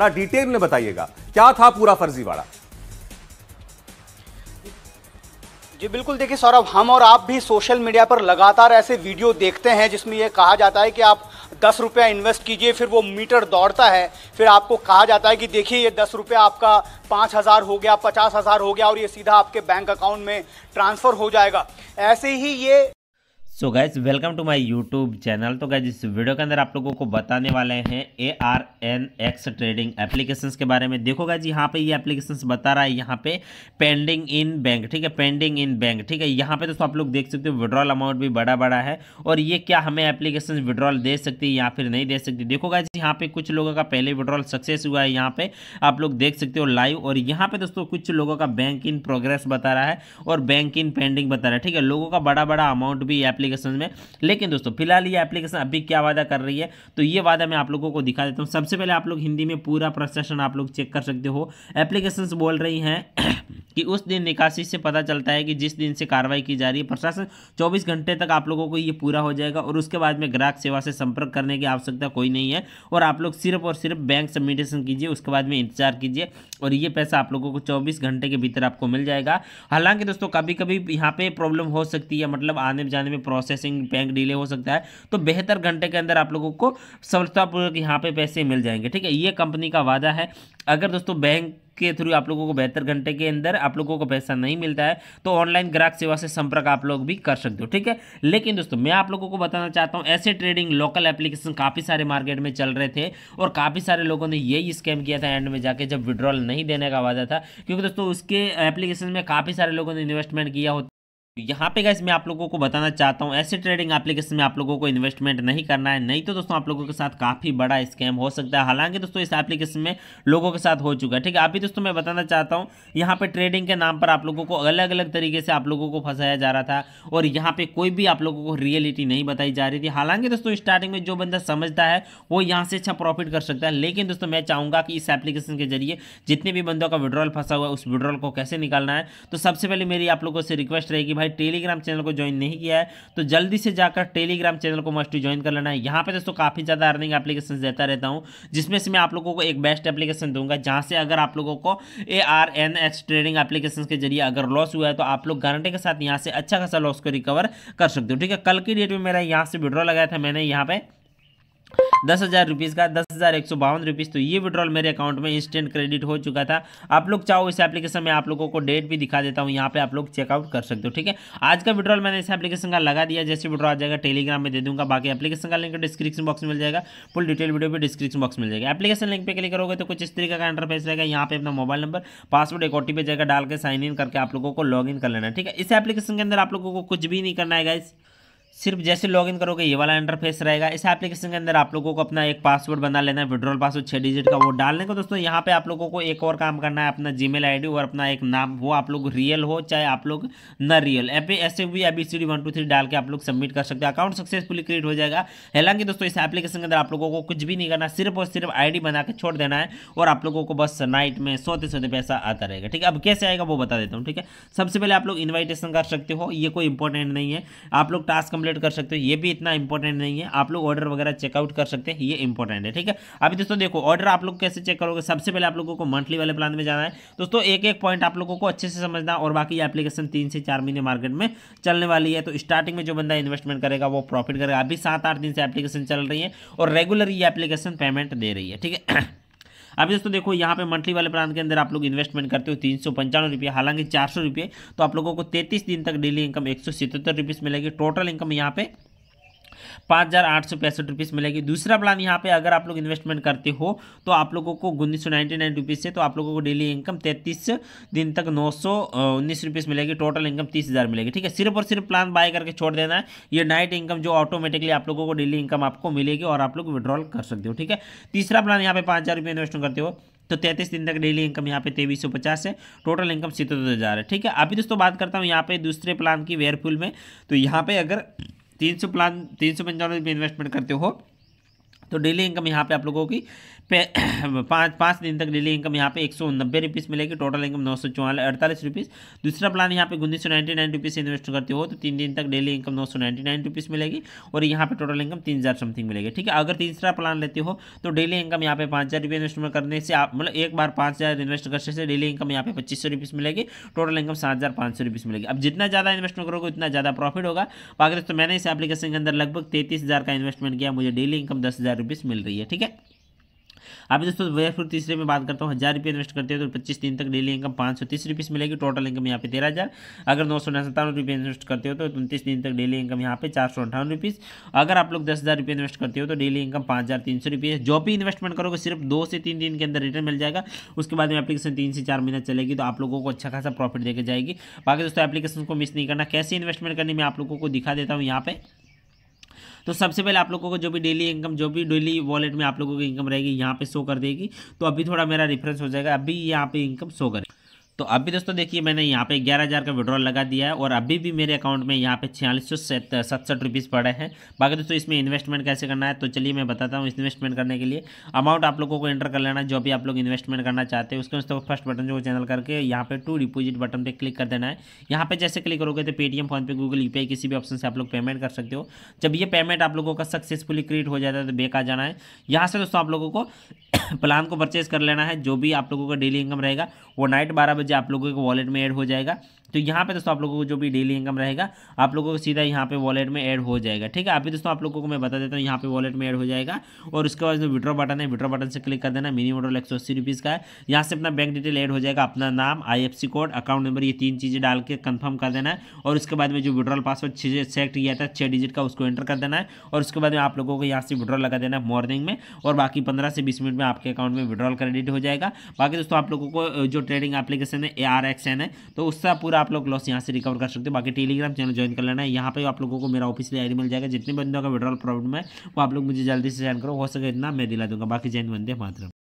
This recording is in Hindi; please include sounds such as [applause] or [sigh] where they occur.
बड़ा डिटेल में बताइएगा क्या था पूरा फर्जीवाड़ा जी बिल्कुल देखिए सौरभ हम और आप भी सोशल मीडिया पर लगातार ऐसे वीडियो देखते हैं जिसमें यह कहा जाता है कि आप दस रुपया इन्वेस्ट कीजिए फिर वो मीटर दौड़ता है फिर आपको कहा जाता है कि देखिए ये दस रुपया आपका पाँच हज़ार हो गया पचास हज़ार हो गया और ये सीधा आपके बैंक अकाउंट में ट्रांसफ़र हो जाएगा ऐसे ही ये so guys welcome to my YouTube channel तो गैज इस वीडियो के अंदर आप लोगों को बताने वाले हैं A R N X trading applications के बारे में देखो गैज यहाँ पे ये एप्लीकेशंस बता रहा है यहाँ पे पेंडिंग इन बैंक ठीक है पेंडिंग इन बैंक ठीक है यहाँ पे दोस्तों आप लोग देख सकते हो विड्रॉल अमाउंट भी बड़ा बड़ा है और ये क्या हमें एप्लीकेशन विड्रॉल दे सकती है या फिर नहीं दे सकती देखो गैज यहाँ पे कुछ लोगों का पहले विड्रॉल सक्सेस हुआ है यहाँ पे आप लोग देख सकते हो लाइव और यहाँ पे दोस्तों कुछ लोगों का बैंक इन प्रोग्रेस बता रहा है और बैंक इन पेंडिंग बता रहा है ठीक है लोगों का बड़ा बड़ा अमाउंट भी एप्लीकेशन में लेकिन दोस्तों फिलहाल ये एप्लीकेशन अभी क्या वादा कर रही है तो ये वादा मैं आप लोगों को दिखा देता हूँ सबसे पहले आप लोग हिंदी में पूरा प्रशासन आप लोग चेक कर सकते हो एप्लीकेशन बोल रही हैं [clears throat] कि उस दिन निकासी से पता चलता है कि जिस दिन से कार्रवाई की जा रही है प्रशासन 24 घंटे तक आप लोगों को ये पूरा हो जाएगा और उसके बाद में ग्राहक सेवा से संपर्क करने की आवश्यकता कोई नहीं है और आप लोग सिर्फ और सिर्फ बैंक सबमिटेशन कीजिए उसके बाद में इंतजार कीजिए और ये पैसा आप लोगों को चौबीस घंटे के भीतर आपको मिल जाएगा हालांकि दोस्तों कभी कभी यहाँ पे प्रॉब्लम हो सकती है मतलब आने जाने में प्रोसेसिंग बैंक डिले हो सकता है तो बेहतर घंटे के अंदर आप लोगों को सफलतापूर्वक यहाँ पे पैसे मिल जाएंगे ठीक है ये कंपनी का वादा है अगर दोस्तों बैंक के थ्रू आप लोगों को बेहतर घंटे के अंदर आप लोगों को पैसा नहीं मिलता है तो ऑनलाइन ग्राहक सेवा से संपर्क आप लोग भी कर सकते हो ठीक है लेकिन दोस्तों मैं आप लोगों को बताना चाहता हूं ऐसे ट्रेडिंग लोकल एप्लीकेशन काफ़ी सारे मार्केट में चल रहे थे और काफ़ी सारे लोगों ने यही स्कैम किया था एंड में जाकर जब विड्रॉल नहीं देने का वादा था क्योंकि दोस्तों उसके एप्लीकेशन में काफ़ी सारे लोगों ने इन्वेस्टमेंट किया होता तो यहाँ पे गैस मैं आप लोगों को बताना चाहता हूँ ऐसे ट्रेडिंग एप्लीकेशन में आप लोगों को इन्वेस्टमेंट नहीं करना है नहीं तो दोस्तों आप लोगों के साथ काफ़ी बड़ा स्कैम हो सकता है हालांकि दोस्तों इस एप्लीकेशन में लोगों के साथ हो चुका है ठीक है अभी दोस्तों मैं बताना चाहता हूँ यहाँ पर ट्रेडिंग के नाम पर आप लोगों को अलग अलग तरीके से आप लोगों को फंसाया जा रहा था और यहाँ पर कोई भी आप लोगों को रियलिटी नहीं बताई जा रही थी हालांकि दोस्तों स्टार्टिंग में जो बंदा समझता है वो यहाँ से अच्छा प्रॉफिट कर सकता है लेकिन दोस्तों मैं चाहूँगा कि इस एप्लीकेशन के जरिए जितने भी बंदों का विड्रॉल फंसा हुआ है उस विड्रॉल को कैसे निकालना है तो सबसे पहले मेरी आप लोगों से रिक्वेस्ट रहेगी भाई है टेलीग्राम चैनल को ज्वाइन नहीं किया है तो जल्दी से जाकर टेलीग्राम चैनल को मस्ट ज्वाइन कर लेना है यहाँ पर दोस्तों काफ़ी ज़्यादा अर्निंग एप्लीकेशन देता रहता हूँ जिसमें से मैं आप लोगों को एक बेस्ट एप्लीकेशन दूंगा जहाँ से अगर आप लोगों को A R N S trading application के जरिए अगर लॉस हुआ है तो आप लोग गारंटी के साथ यहाँ से अच्छा खासा लॉस को रिकवर कर सकते हो ठीक है कल की डेट में मेरा यहाँ से विड्रॉ लगाया था मैंने यहाँ पर दस हज़ार रुपीज़ का दस हज़ार एक सौ बावन रुपीज़ तो ये विड्रॉल मेरे अकाउंट में इंस्टेंट क्रेडिट हो चुका था आप लोग चाहो इस एप्लीकेशन में आप लोगों को डेट भी दिखा देता हूँ यहाँ पे आप लोग चेकआउट कर सकते हो ठीक है आज का विड्रॉल मैंने इस एप्लीकेशन का लगा दिया जैसे विड्रॉ आ जाएगा टेलीग्राम में दे दूंगा बाकी एप्लीकेशन का लिंक डिस्क्रिप्शन बॉक्स मिल जाएगा फुल डिटेल वीडियो भी डिस्क्रिप्शन बॉक्स मिल जाएगा एप्लीकेशन लिंक पर क्लिक करोगे तो कुछ इस तरीके का इंटरफेस रहेगा यहाँ पे अपना मोबाइल नंबर पासवर्ड एक ओटीपी पे डाल के साइन इन करके आप लोगों को लॉग कर लेना ठीक है इस एप्लीकेशन के अंदर आप लोगों को कुछ भी नहीं करना है इस सिर्फ जैसे लॉगिन करोगे ये वाला इंटरफेस रहेगा इस एप्लीकेशन के अंदर आप लोगों को अपना एक पासवर्ड बना लेना है विड्रॉल पासवर्ड छः डिजिट का वो डालने को दोस्तों यहाँ पे आप लोगों को एक और काम करना है अपना जीमेल आईडी और अपना एक नाम वो आप लोग रियल हो चाहे आप लोग न रियल ऐप ऐसे भी A B C D one two three डाल के आप लोग सबमिट कर सकते हैं अकाउंट सक्सेसफुली क्रिएट हो जाएगा हालांकि दोस्तों इस एप्लीकेशन के अंदर आप लोगों को कुछ भी नहीं करना सिर्फ और सिर्फ आई बना के छोड़ देना है और आप लोगों को बस नाइट में सोते सोते पैसा आता रहेगा ठीक है अब कैसे आएगा वो बता देता हूँ ठीक है सबसे पहले आप लोग इन्वाइटेशन कर सकते हो ये कोई इंपॉर्टेंट नहीं है आप लोग टास्क कम्प्लीट कैलकुलेट कर सकते हो ये भी इतना इंपॉर्टेंट नहीं है आप लोग ऑर्डर वगैरह चेकआउट कर सकते हैं ये इंपॉर्टेंट है ठीक है अभी दोस्तों देखो ऑर्डर आप लोग कैसे चेक करोगे सबसे पहले आप लोगों को मंथली वाले प्लान में जाना है दोस्तों एक एक पॉइंट आप लोगों को अच्छे से समझना और बाकी एप्लीकेशन तीन से चार महीने मार्केट में चलने वाली है तो स्टार्टिंग में जो बंदा इन्वेस्टमेंट करेगा वो प्रॉफिट करेगा अभी सात आठ दिन से एप्लीकेशन चल रही है और रेगुलर ये एप्लीकेशन पेमेंट दे रही है ठीक है अभी दोस्तों देखो यहाँ पे मंथली वाले प्लान के अंदर आप लोग इन्वेस्टमेंट करते हो तीन सौ पंचानवे रुपये हालांकि चार सौ रुपये तो आप लोगों को तैतीस दिन तक डेली इनकम एक सौ सतहत्तर रुपीज़ मिलेगी टोटल इनकम यहाँ पे पाँच हज़ार आठ सौ पैंसठ मिलेगी दूसरा प्लान यहाँ पे अगर आप लोग इन्वेस्टमेंट करते हो तो आप लोगों को उन्नीस सौ नाइन रुपीज़ से तो आप लोगों को डेली इनकम तैतीस दिन तक नौ सौ उन्नीस मिलेगी टोटल इनकम तीस हज़ार मिलेगी ठीक है सिर्फ और सिर्फ प्लान बाय करके छोड़ देना है ये नाइट इनकम जो ऑटोमेटिकली आप लोगों को डेली इनकम आपको मिलेगी और आप लोग विड्रॉल कर सकते हो ठीक है तीसरा प्लान यहाँ पे पाँच हज़ार रुपये इन्वेस्ट करते हो तो तैतीस दिन तक डेली इनकम यहाँ पे तेईस सौ पचास है टोटल इनकम सितर हज़ार है ठीक है अभी दोस्तों बात करता हूँ यहाँ पे दूसरे प्लान की वेयरफुल में तो यहाँ पे अगर तीन सौ प्लान तीन सौ पंचानवे रुपये इन्वेस्टमेंट करते हो तो डेली इनकम यहाँ पे आप लोगों की [clears throat] पाँच पाँच दिन तक डेली इनकम यहाँ पे एक सौ नब्बे रुपीज़ मिलेगी टोटल इनकम नौ सौ चौवालीस अड़तालीस रुपीज़ दूसरा प्लान यहाँ पे उन्नीस सौ नाइन्टी नाइन रुपीज़ इन्वेस्ट करते हो तो तीन दिन तक डेली इनकम नौ सौ नाइन्टी नाइन रुपीज़ मिलेगी और यहाँ पे टोटल इनकम तीन हज़ार समथिंग मिलेगी ठीक है अगर तीसरा प्लान लेते हो तो डेली इनकम यहाँ पे पाँच हज़ार रुपये इन्वेस्टमेंट करने से आप मतलब एक बार पाँच हज़ार इन्वेस्ट करने से डेली इनकम यहाँ पे पच्चीस सौ रुपीज़ मिलेगी टोटल इनकम सात हज़ार पाँच सौ रुपीज़ मिलेगी अब जितना ज़्यादा इन्वेस्टमेंट करोगे उतना ज़्यादा प्रॉफिट होगा बाकी तो मैंने इस एप्लीकेशन के अंदर लगभग तैतीस हज़ार का इन्वेस्टमेंट किया मुझे डेली इनकम दस हज़ार रुपीज़ मिल रही है ठीक है अभी दोस्तों वैफुर तीसरे में बात करता हूँ हज़ार रुपये इन्वेस्ट करते हैं तो पच्चीस दिन तक डेली इनकम पाँच सौ तीस रुपीस मिलेगी टोटल इनकम यहाँ पे तेरह हज़ार अगर नौ सौ सत्तावन रुपये इन्वेस्ट करते हो तो उनतीस दिन तक डेली इनकम यहाँ पे चार सौ अठावन रुपीज़ अगर आप लोग दस हज़ार रुपये इन्वेस्ट करते हो तो डेली इनकम पाँच हज़ार तीन सौ रुपये जो भी इन्वेस्टमेंट करोगे सिर्फ दो से तीन दिन के अंदर रिटर्न मिल जाएगा उसके बाद में एप्लीकेशन तीन से चार महीना चलेगी तो आप लोगों को अच्छा खासा प्रॉफिट देकर जाएगी बाकी दोस्तों एप्लीकेशन को मिस नहीं करना कैसे इन्वेस्टमेंट करनी मैं आप लोगों को दिखा देता हूँ यहाँ पर तो सबसे पहले आप लोगों को जो भी डेली इनकम जो भी डेली वॉलेट में आप लोगों की इनकम रहेगी यहाँ पे शो कर देगी तो अभी थोड़ा मेरा रिफरेंस हो जाएगा अभी यहाँ पे इनकम शो करेगी तो अभी दोस्तों देखिए मैंने यहाँ पे ग्यारह हज़ार का विड्रॉल लगा दिया है और अभी भी मेरे अकाउंट में यहाँ पे छियालीस सौ सड़सठ रुपीज़ पड़े हैं बाकी दोस्तों इसमें इन्वेस्टमेंट कैसे करना है तो चलिए मैं बताता हूँ इन्वेस्टमेंट करने के लिए अमाउंट आप लोगों को एंटर कर लेना जो भी आप लोग इन्वेस्टमेंट करना चाहते हैं उसके दोस्तों फर्स्ट बटन जो चैनल करके यहाँ पे टू डिपोजिट बटन पर क्लिक कर देना है यहाँ पर जैसे क्लिक करोगे तो पेटीएम फोनपे गूगल यू किसी भी ऑप्शन से आप लोग पेमेंट कर सकते हो जब ये पेमेंट आप लोगों का सक्सेसफुली क्रिएट हो जाता है तो बेकार जाना है यहाँ से दोस्तों आप लोगों को प्लान [coughs] को परचेज कर लेना है जो भी आप लोगों का डेली इनकम रहेगा वो नाइट बारह बजे आप लोगों के वॉलेट में ऐड हो जाएगा तो यहाँ पे दोस्तों आप लोगों को जो भी डेली इनकम रहेगा आप लोगों को सीधा यहाँ पे वॉलेट में ऐड हो जाएगा ठीक है अभी दोस्तों आप लोगों को मैं बता देता हूँ यहाँ पे वॉलेट में ऐड हो जाएगा और उसके बाद जो विड्रॉ बटन है विड्रॉ बटन से क्लिक कर देना मिनिमम टोटल एक सौ अस्सी रुपीज़ का है यहाँ से अपना बैंक डिटेल ऐड हो जाएगा अपना नाम आई कोड अकाउंट नंबर ये तीन चीज़ें डाल के कन्फर्म कर देना है और उसके बाद में जो विड्रॉल पासवर्ड छः सेलेक्ट किया था छः डिजिट का उसको एंटर कर देना है और उसके बाद में आप लोगों को यहाँ से विड्रॉल लगा देना है मॉर्निंग में और बाकी पंद्रह से बीस मिनट में आपके अकाउंट में विड्रॉल क्रेडिट हो जाएगा बाकी दोस्तों आप लोगों को जो ट्रेडिंग एप्लीकेशन है ए है तो उसका पूरा आप लोग लॉस यहाँ से रिकवर कर सकते हो बाकी टेलीग्राम चैनल ज्वाइन कर लेना है यहाँ पे आप लोगों को मेरा ऑफिस आईडी मिल जाएगा जितने बंदों का विड्रॉल प्रॉब्लम है वो आप लोग मुझे जल्दी से जॉइन करो हो सके इतना मैं दिला दूंगा बाकी जैन बंदे मात्र